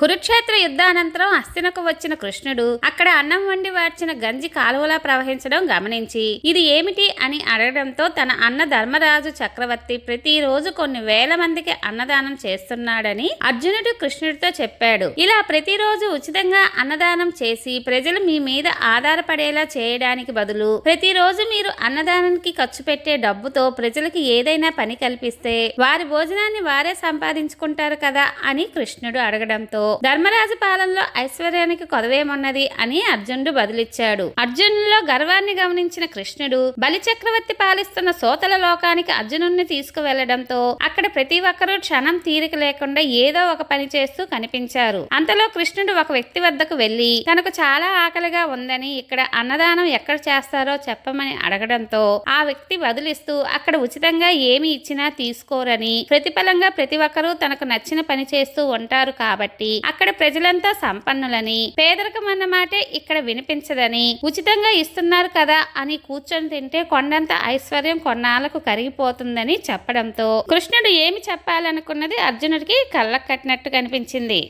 కురుక్షేత్ర యుద్ధానంతరం అస్తినకు వచ్చిన కృష్ణుడు అక్కడ అన్నం వండి వార్చిన గంజి కాలువలా ప్రవహించడం గమనించి ఇది ఏమిటి అని అడగడంతో తన అన్న ధర్మరాజు చక్రవర్తి ప్రతిరోజు కొన్ని వేల మందికి అన్నదానం చేస్తున్నాడని అర్జునుడు కృష్ణుడితో చెప్పాడు ఇలా ప్రతిరోజు ఉచితంగా అన్నదానం చేసి ప్రజలు మీ మీద ఆధారపడేలా చేయడానికి బదులు ప్రతిరోజు మీరు అన్నదానానికి ఖర్చు పెట్టే డబ్బుతో ప్రజలకి ఏదైనా పని కల్పిస్తే వారి భోజనాన్ని వారే సంపాదించుకుంటారు కదా అని కృష్ణుడు అడగడంతో సమయంలో ధర్మరాజు పాలనలో ఐశ్వర్యానికి కొదవేమున్నది అని అర్జునుడు బదులిచ్చాడు అర్జునులో గర్వాన్ని గమనించిన కృష్ణుడు బలిచక్రవర్తి పాలిస్తున్న సోతల లోకానికి అర్జునుడిని తీసుకువెళ్లడంతో అక్కడ ప్రతి ఒక్కరూ క్షణం తీరిక లేకుండా ఏదో ఒక పని చేస్తూ కనిపించారు అంతలో కృష్ణుడు ఒక వ్యక్తి వద్దకు వెళ్లి తనకు చాలా ఆకలిగా ఉందని ఇక్కడ అన్నదానం ఎక్కడ చేస్తారో చెప్పమని అడగడంతో ఆ వ్యక్తి బదులిస్తూ అక్కడ ఉచితంగా ఏమి ఇచ్చినా తీసుకోరని ప్రతిఫలంగా ప్రతి ఒక్కరూ తనకు నచ్చిన పని చేస్తూ ఉంటారు కాబట్టి అక్కడ ప్రజలంతా సంపన్నులని పేదరికం అన్నమాటే ఇక్కడ వినిపించదని ఉచితంగా ఇస్తున్నారు కదా అని కూర్చొని తింటే కొండంత ఐశ్వర్యం కొన్నాళ్లకు కరిగిపోతుందని చెప్పడంతో కృష్ణుడు ఏమి చెప్పాలనుకున్నది అర్జునుడికి కళ్ళకు కట్టినట్టు కనిపించింది